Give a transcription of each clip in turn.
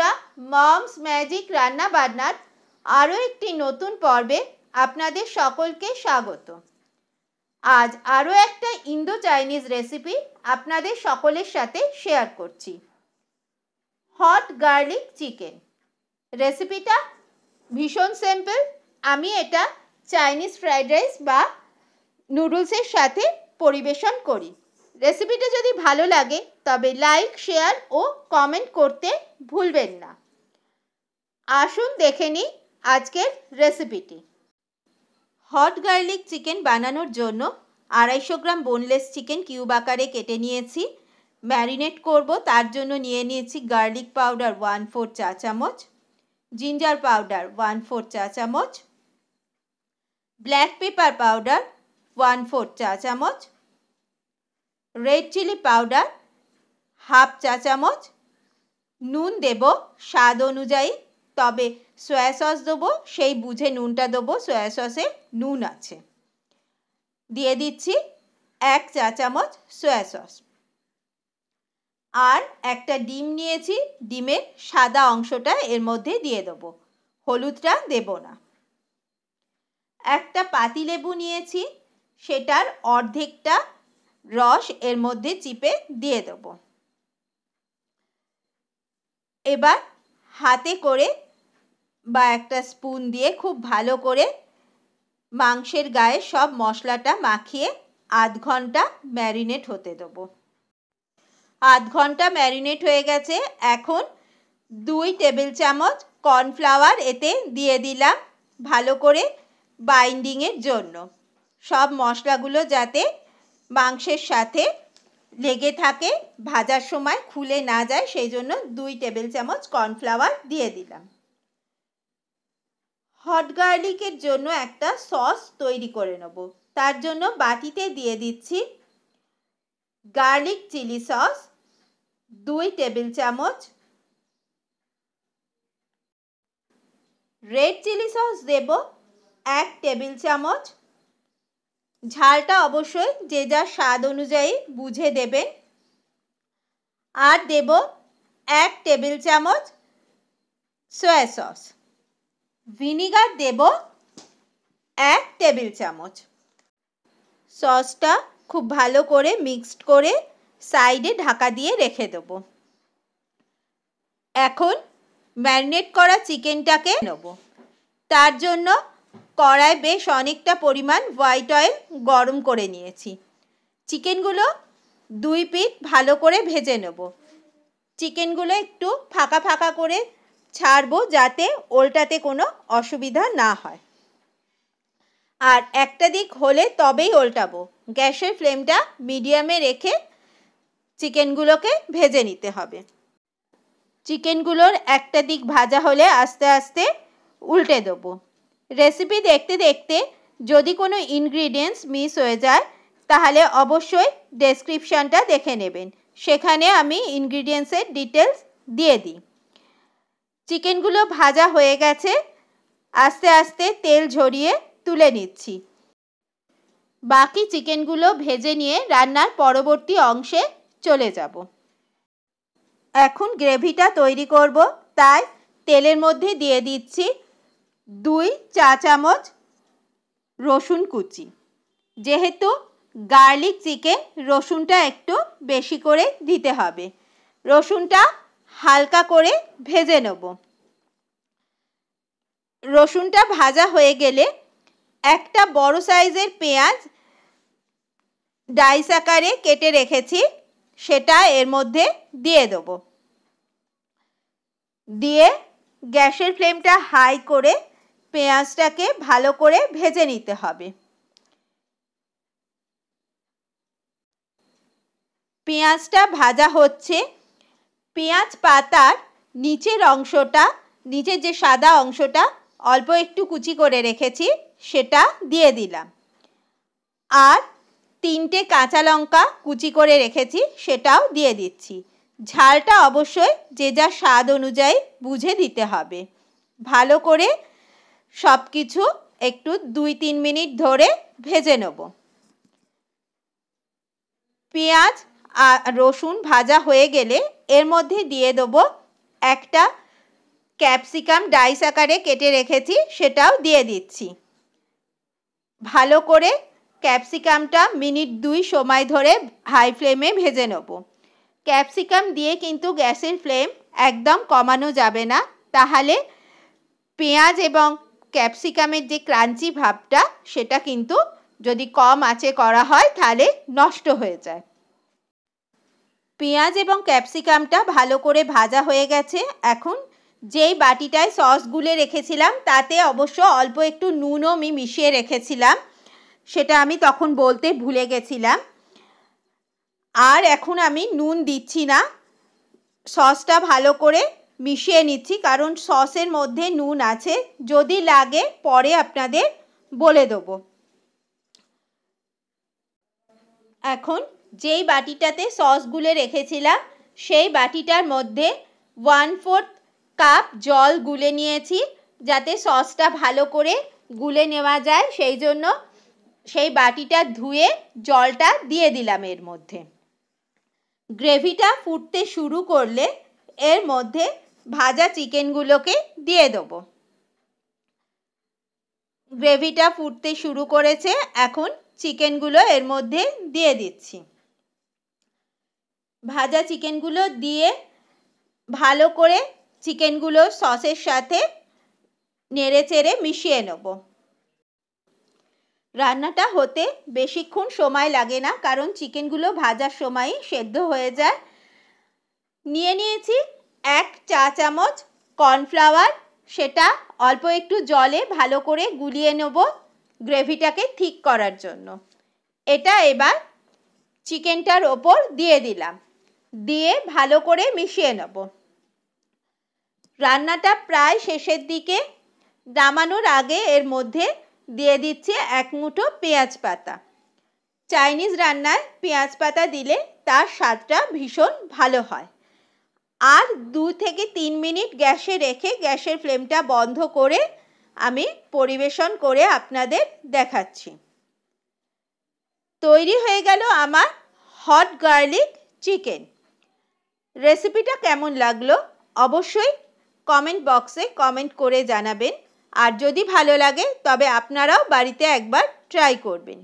বন্ধুরা moms magic রান্না বান্নার আরও একটি নতুন পর্বে আপনাদের সকলকে স্বাগত আজ আরও একটা ইন্দো চাইনিজ রেসিপি আপনাদের সকলের সাথে শেয়ার করছি হট গার্লিক চিকেন রেসিপিটা ভীষণ সিম্পল আমি এটা চাইনিজ ফ্রাইড রাইস বা নুডলসের সাথে পরিবেশন করি রেসিপিটা যদি ভালো লাগে তবে লাইক শেয়ার ও কমেন্ট করতে ভুলবেন না আসুন দেখে নিই আজকের রেসিপিটি হট গার্লিক চিকেন বানানোর জন্য আড়াইশো গ্রাম বোনলেস চিকেন কিউব আকারে কেটে নিয়েছি ম্যারিনেট করব তার জন্য নিয়ে নিয়েছি গার্লিক পাউডার ওয়ান ফোর চা চামচ জিঞ্জার পাউডার ওয়ান ফোর চা চামচ black pepper powder one fourth চা চামচ রেড চিলি পাউডার হাফ চা চামচ নুন দেব স্বাদ অনুযায়ী তবে সয়া সস দেবো সেই বুঝে নুনটা দেবো সয়া সসে নুন আছে দিয়ে দিচ্ছি এক চা চামচ সয়া সস আর একটা ডিম নিয়েছি ডিমের সাদা অংশটা এর মধ্যে দিয়ে দেবো হলুদটা দেব না একটা পাতিলেবু নিয়েছি সেটার অর্ধেকটা রস এর মধ্যে চিপে দিয়ে দেব এবার হাতে করে বা একটা স্পুন দিয়ে খুব ভালো করে মাংসের গায়ে সব মশলাটা মাখিয়ে আধ ঘন্টা ম্যারিনেট হতে দেবো আধ ঘন্টা ম্যারিনেট হয়ে গেছে এখন দুই টেবিল চামচ কর্নফ্লাওয়ার এতে দিয়ে দিলাম ভালো করে বাইন্ডিংয়ের জন্য সব মশলাগুলো যাতে মাংসের সাথে লেগে থাকে ভাজার সময় খুলে না যায় সেই জন্য দুই টেবিল চামচ কর্নফ্লাওয়ার দিয়ে দিলাম হট গার্লিকের জন্য একটা সস তৈরি করে নেব তার জন্য বাটিতে দিয়ে দিচ্ছি গার্লিক চিলি সস দুই টেবিল চামচ রেড চিলি সস দেব এক টেবিল চামচ ঝালটা অবশ্যই যে যার স্বাদ অনুযায়ী বুঝে দেবেন আর দেব এক টেবিল চামচ সয়া সস ভিনিগার দেব এক টেবিল চামচ সসটা খুব ভালো করে মিক্সড করে সাইডে ঢাকা দিয়ে রেখে দেব এখন ম্যারিনেট করা চিকেনটাকে নেব তার জন্য কড়ায় বেশ অনেকটা পরিমাণ হোয়াইট অয়েল গরম করে নিয়েছি চিকেনগুলো দুই পিট ভালো করে ভেজে নেব চিকেনগুলো একটু ফাঁকা ফাঁকা করে ছাড়বো যাতে ওলটাতে কোনো অসুবিধা না হয় আর একটা দিক হলে তবেই ওলটাবো গ্যাসের ফ্লেমটা মিডিয়ামে রেখে চিকেনগুলোকে ভেজে নিতে হবে চিকেনগুলোর একটা দিক ভাজা হলে আস্তে আস্তে উল্টে দেবো রেসিপি দেখতে দেখতে যদি কোনো ইনগ্রিডিয়েন্টস মিস হয়ে যায় তাহলে অবশ্যই ডেসক্রিপশানটা দেখে নেবেন সেখানে আমি ইনগ্রিডিয়েন্টসের ডিটেলস দিয়ে দিই চিকেনগুলো ভাজা হয়ে গেছে আস্তে আস্তে তেল ঝরিয়ে তুলে নিচ্ছি বাকি চিকেনগুলো ভেজে নিয়ে রান্নার পরবর্তী অংশে চলে যাব এখন গ্রেভিটা তৈরি করব তাই তেলের মধ্যে দিয়ে দিচ্ছি দুই চা চামচ রসুন কুচি যেহেতু গার্লিক চিকেন রসুনটা একটু বেশি করে দিতে হবে রসুনটা হালকা করে ভেজে নেব রসুনটা ভাজা হয়ে গেলে একটা বড় সাইজের পেঁয়াজ ডাইস আকারে কেটে রেখেছি সেটা এর মধ্যে দিয়ে দেব দিয়ে গ্যাসের ফ্লেমটা হাই করে পেঁয়াজটাকে ভালো করে ভেজে নিতে হবে পেঁয়াজটা ভাজা হচ্ছে পেঁয়াজ পাতার নিচের অংশটা নিচের যে সাদা অংশটা অল্প একটু কুচি করে রেখেছি সেটা দিয়ে দিলাম আর তিনটে কাঁচা লঙ্কা কুচি করে রেখেছি সেটাও দিয়ে দিচ্ছি ঝালটা অবশ্যই যে যা স্বাদ অনুযায়ী বুঝে দিতে হবে ভালো করে সব কিছু একটু দুই তিন মিনিট ধরে ভেজে নেব পেঁয়াজ আর রসুন ভাজা হয়ে গেলে এর মধ্যে দিয়ে দেবো একটা ক্যাপসিকাম ডাইস আকারে কেটে রেখেছি সেটাও দিয়ে দিচ্ছি ভালো করে ক্যাপসিকামটা মিনিট দুই সময় ধরে হাই ফ্লেমে ভেজে নেব ক্যাপসিকাম দিয়ে কিন্তু গ্যাসের ফ্লেম একদম কমানো যাবে না তাহলে পেঁয়াজ এবং ক্যাপসিকামের যে ক্রাঞ্চি ভাবটা সেটা কিন্তু যদি কম আঁচে করা হয় তাহলে নষ্ট হয়ে যায় পেঁয়াজ এবং ক্যাপসিকামটা ভালো করে ভাজা হয়ে গেছে এখন যেই বাটিটায় সস গুলে রেখেছিলাম তাতে অবশ্য অল্প একটু নুনও আমি মিশিয়ে রেখেছিলাম সেটা আমি তখন বলতে ভুলে গেছিলাম আর এখন আমি নুন দিচ্ছি না সসটা ভালো করে মিশিয়ে নিচ্ছি কারণ সসের মধ্যে নুন আছে যদি লাগে পরে আপনাদের বলে দেব এখন যেই বাটিটাতে সস গুলে রেখেছিলাম সেই বাটিটার মধ্যে ওয়ান ফোর্থ কাপ জল গুলে নিয়েছি যাতে সসটা ভালো করে গুলে নেওয়া যায় সেই জন্য সেই বাটিটা ধুয়ে জলটা দিয়ে দিলাম এর মধ্যে গ্রেভিটা ফুটতে শুরু করলে এর মধ্যে ভাজা চিকেনগুলোকে দিয়ে দেবো গ্রেভিটা ফুটতে শুরু করেছে এখন চিকেনগুলো এর মধ্যে দিয়ে দিচ্ছি ভাজা চিকেনগুলো দিয়ে ভালো করে চিকেনগুলো সসের সাথে নেড়ে চেড়ে মিশিয়ে নেব রান্নাটা হতে বেশিক্ষণ সময় লাগে না কারণ চিকেনগুলো ভাজার সময়ই সেদ্ধ হয়ে যায় নিয়ে নিয়েছি এক চা চামচ কর্নফ্লাওয়ার সেটা অল্প একটু জলে ভালো করে গুলিয়ে নেব গ্রেভিটাকে ঠিক করার জন্য এটা এবার চিকেনটার ওপর দিয়ে দিলাম দিয়ে ভালো করে মিশিয়ে নেব রান্নাটা প্রায় শেষের দিকে নামানোর আগে এর মধ্যে দিয়ে দিচ্ছে এক মুঠো পেঁয়াজ পাতা চাইনিজ রান্নায় পেঁয়াজ পাতা দিলে তার স্বাদটা ভীষণ ভালো হয় আর দু থেকে তিন মিনিট গ্যাসে রেখে গ্যাসের ফ্লেমটা বন্ধ করে আমি পরিবেশন করে আপনাদের দেখাচ্ছি তৈরি হয়ে গেল আমার হট গার্লিক চিকেন রেসিপিটা কেমন লাগলো অবশ্যই কমেন্ট বক্সে কমেন্ট করে জানাবেন আর যদি ভালো লাগে তবে আপনারাও বাড়িতে একবার ট্রাই করবেন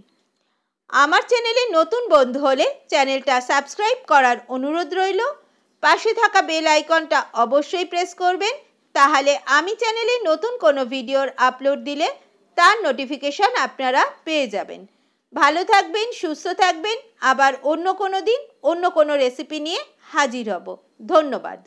আমার চ্যানেলে নতুন বন্ধু হলে চ্যানেলটা সাবস্ক্রাইব করার অনুরোধ রইল পাশে থাকা বেল আইকনটা অবশ্যই প্রেস করবেন তাহলে আমি চ্যানেলে নতুন কোনো ভিডিওর আপলোড দিলে তার নোটিফিকেশান আপনারা পেয়ে যাবেন ভালো থাকবেন সুস্থ থাকবেন আবার অন্য কোনো দিন অন্য কোনো রেসিপি নিয়ে হাজির হব ধন্যবাদ